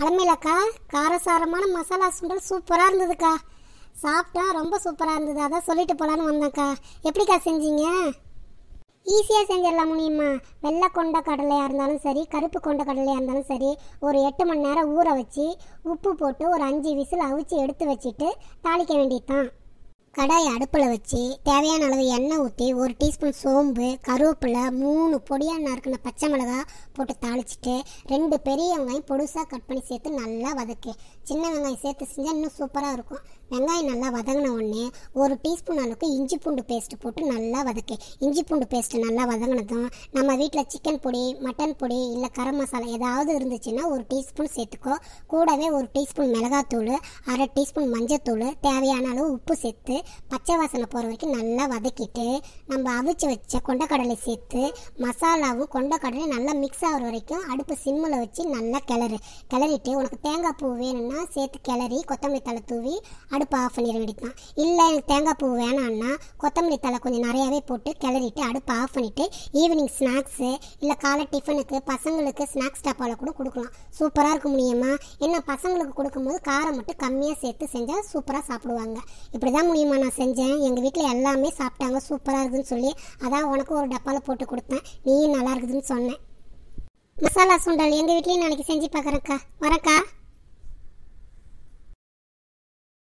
அலமையிலக்கா காரசாரமான மசாலா சுண்டல் சூப்பராக இருந்ததுக்கா சாப்பிட்டா ரொம்ப சூப்பராக இருந்தது அதான் சொல்லிட்டு போகலான்னு வந்தேன்க்கா எப்படிக்கா செஞ்சீங்க ஈஸியாக செஞ்சிடலாம் முடியுமா வெள்ளை கொண்ட கடலையாக இருந்தாலும் சரி கருப்பு கொண்ட கடலையாக இருந்தாலும் சரி ஒரு எட்டு மணி நேரம் ஊற வச்சு உப்பு போட்டு ஒரு அஞ்சு விசில் அவிச்சு எடுத்து வச்சுட்டு தாளிக்க வேண்டியது கடாய் அடுப்பில் வச்சு தேவையான அளவு எண்ணெய் ஊற்றி ஒரு டீஸ்பூன் சோம்பு கருவேப்பிலை மூணு பொடியாக நறுக்கின பச்சை மிளகா போட்டு தாளிச்சிட்டு ரெண்டு பெரிய வெங்காயம் பொடுசாக கட் பண்ணி சேர்த்து நல்லா வதக்கு சின்ன வெங்காயம் சேர்த்து செஞ்சால் இன்னும் சூப்பராக இருக்கும் வெங்காயம் நல்லா வதங்கின உடனே ஒரு டீஸ்பூன் அளவுக்கு இஞ்சி பூண்டு பேஸ்ட்டு போட்டு நல்லா வதக்கு இஞ்சி பூண்டு பேஸ்ட்டு நல்லா வதங்கினதும் நம்ம வீட்டில் சிக்கன் பொடி மட்டன் பொடி இல்லை கரம் மசாலா ஏதாவது இருந்துச்சுன்னா ஒரு டீஸ்பூன் சேர்த்துக்கோ கூடவே ஒரு டீஸ்பூன் மிளகாத்தூள் அரை டீஸ்பூன் மஞ்சத்தூள் தேவையான அளவு உப்பு சேர்த்து பச்சை வாசனை போகிற வரைக்கும் நல்லா வதக்கிட்டு நம்ம அவிச்சு வச்ச கொண்டக்கடலை சேர்த்து மசாலாவும் கொண்டக்கடலையும் நல்லா மிக்ஸ் ஆகிற வரைக்கும் அடுப்பு சிம்மில் வச்சு நல்லா கிளறு கிளறிட்டு உனக்கு தேங்காய் பூ வேணும்னா சேர்த்து கிளறி கொத்தமல்லி தலை தூவி அடுப்பு ஆஃப் பண்ணிட வேண்டியதான் இல்லை எனக்கு தேங்காய் பூ வேணான்னா கொத்தமல்லி தலை கொஞ்சம் நிறையாவே போட்டு கிளறிட்டு அடுப்பு ஆஃப் பண்ணிவிட்டு ஈவினிங் ஸ்நாக்ஸு இல்லை காலை டிஃபனுக்கு பசங்களுக்கு ஸ்நாக்ஸ் டப்பாவில் கூட கொடுக்கலாம் சூப்பராக இருக்க முடியுமா என்ன பசங்களுக்கு கொடுக்கும்போது காரம் மட்டும் கம்மியாக சேர்த்து செஞ்சால் சூப்பராக சாப்பிடுவாங்க இப்படி தான் முடியும் தெரியுமா நான் செஞ்சேன் எங்கள் வீட்டில் எல்லாமே சாப்பிட்டாங்க சூப்பராக இருக்குதுன்னு சொல்லி அதான் உனக்கு ஒரு டப்பாவில் போட்டு கொடுத்தேன் நீயும் நல்லா இருக்குதுன்னு சொன்னேன் மசாலா சுண்டல் எங்கள் வீட்லேயும் நாளைக்கு செஞ்சு பார்க்குறேன்க்கா வரக்கா